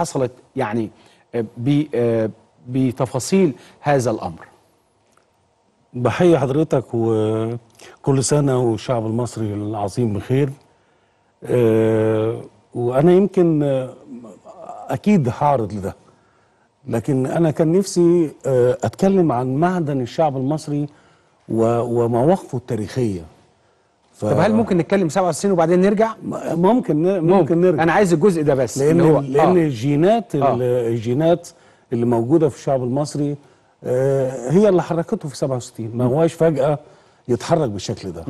حصلت يعني آه، آه، بتفاصيل هذا الأمر بحيي حضرتك وكل سنة والشعب المصري العظيم بخير آه، وأنا يمكن أكيد هعرض لده لكن أنا كان نفسي أتكلم عن معدن الشعب المصري ومواقفه التاريخية ف... طب هل ممكن نتكلم 67 وبعدين نرجع؟ ممكن ممكن, نرجع انا عايز الجزء ده بس لان هو... لان آه. الجينات آه. الجينات اللي موجوده في الشعب المصري آه هي اللي حركته في 67 ما هواش فجاه يتحرك بالشكل ده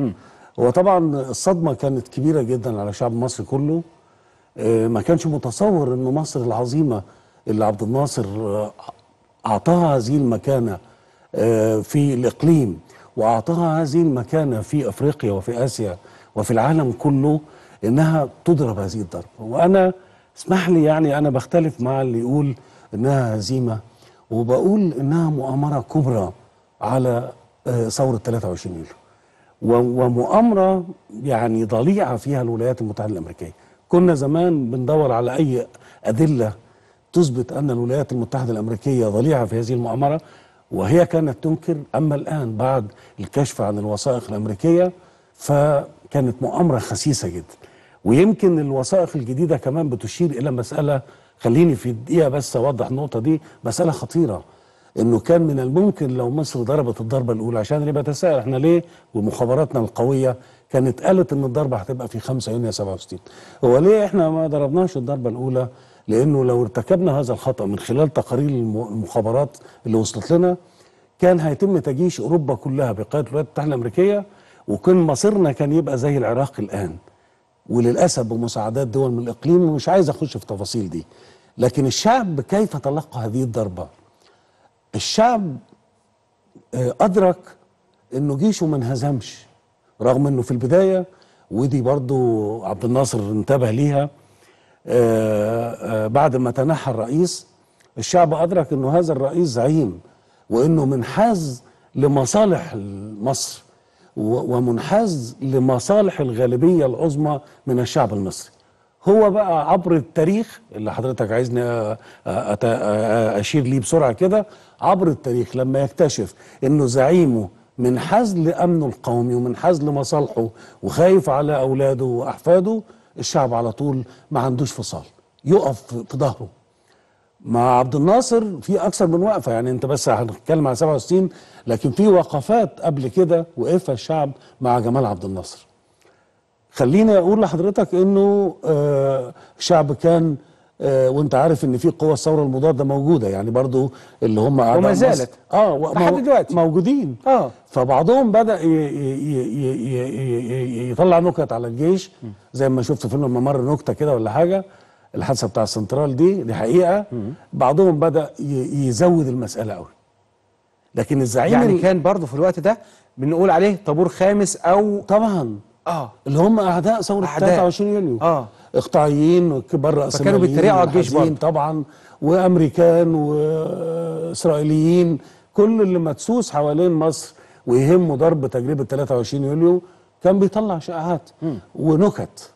وطبعا الصدمه كانت كبيره جدا على الشعب المصري كله آه ما كانش متصور ان مصر العظيمه اللي عبد الناصر آه، اعطاها هذه المكانه آه، في الاقليم وأعطاها هذه المكانة في أفريقيا وفي آسيا وفي العالم كله إنها تضرب هذه الضربة وأنا اسمح لي يعني أنا بختلف مع اللي يقول إنها هزيمة وبقول إنها مؤامرة كبرى على آه، ثورة 23 يوليو ومؤامرة يعني ضليعة فيها الولايات المتحدة الأمريكية كنا زمان بندور على أي أدلة تثبت أن الولايات المتحدة الأمريكية ضليعة في هذه المؤامرة وهي كانت تنكر أما الآن بعد الكشف عن الوثائق الأمريكية فكانت مؤامرة خسيسة جدا ويمكن الوثائق الجديدة كمان بتشير إلى مسألة خليني في دقيقة بس أوضح النقطة دي مسألة خطيرة انه كان من الممكن لو مصر ضربت الضربه الاولى عشان اللي بتسائل احنا ليه ومخابراتنا القويه كانت قالت ان الضربه هتبقى في 5 يونيو 67 هو ليه احنا ما ضربناش الضربه الاولى لانه لو ارتكبنا هذا الخطا من خلال تقارير المخابرات اللي وصلت لنا كان هيتم تجيش اوروبا كلها بقياده الولايات المتحده الامريكيه وكان مصيرنا كان يبقى زي العراق الان وللاسف بمساعدات دول من الاقليم ومش عايز اخش في تفاصيل دي لكن الشعب كيف تلقى هذه الضربه الشعب آه، ادرك انه جيشه ما انهزمش رغم انه في البدايه ودي برضو عبد الناصر انتبه ليها آه، آه، بعد ما تنحى الرئيس الشعب أدرك أنه هذا الرئيس زعيم وأنه منحاز لمصالح مصر ومنحاز لمصالح الغالبية العظمى من الشعب المصري هو بقى عبر التاريخ اللي حضرتك عايزني آه، أشير ليه بسرعة كده عبر التاريخ لما يكتشف أنه زعيمه منحاز لأمنه القومي ومنحاز لمصالحه وخايف على أولاده وأحفاده الشعب على طول ما عندوش فصال يقف في ظهره مع عبد الناصر في اكثر من وقفه يعني انت بس هنتكلم على 67 لكن في وقفات قبل كده وقفها الشعب مع جمال عبد الناصر خليني اقول لحضرتك انه الشعب آه، كان آه، وانت عارف ان في قوى الثوره المضاده موجوده يعني برضو اللي هم اعداء وما زالت اه لحد دلوقتي موجودين اه فبعضهم بدا يطلع نكت على الجيش زي ما شفت فيلم الممر نكته كده ولا حاجه الحادثه بتاع السنترال دي دي حقيقه بعضهم بدا يزود المساله قوي لكن الزعيم يعني كان برضه في الوقت ده بنقول عليه طابور خامس او طبعا اه اللي هم اعداء ثوره 23 يونيو اه اقطاعيين وكبار راس فكانوا بيتريقوا على الجيش طبعا وامريكان واسرائيليين كل اللي مدسوس حوالين مصر ويهمه ضرب تجربه 23 يوليو كان بيطلع شائعات ونكت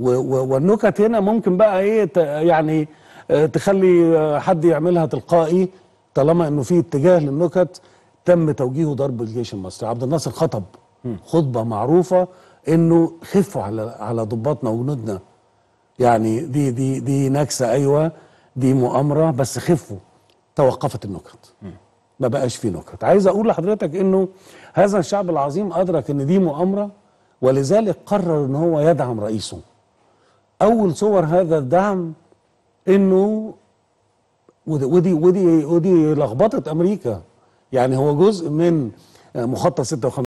والنكت هنا ممكن بقى ايه يعني آه، تخلي آه، حد يعملها تلقائي طالما انه في اتجاه للنكت تم توجيهه ضرب الجيش المصري عبد الناصر خطب خطبه معروفه انه خفوا على على ضباطنا وجنودنا يعني دي دي دي نكسه ايوه دي مؤامره بس خفوا توقفت النكت ما بقاش في نكت عايز اقول لحضرتك انه هذا الشعب العظيم ادرك ان دي مؤامره ولذلك قرر ان هو يدعم رئيسه اول صور هذا الدعم انه ودي ودي ودي, ودي لخبطه امريكا يعني هو جزء من مخطط 56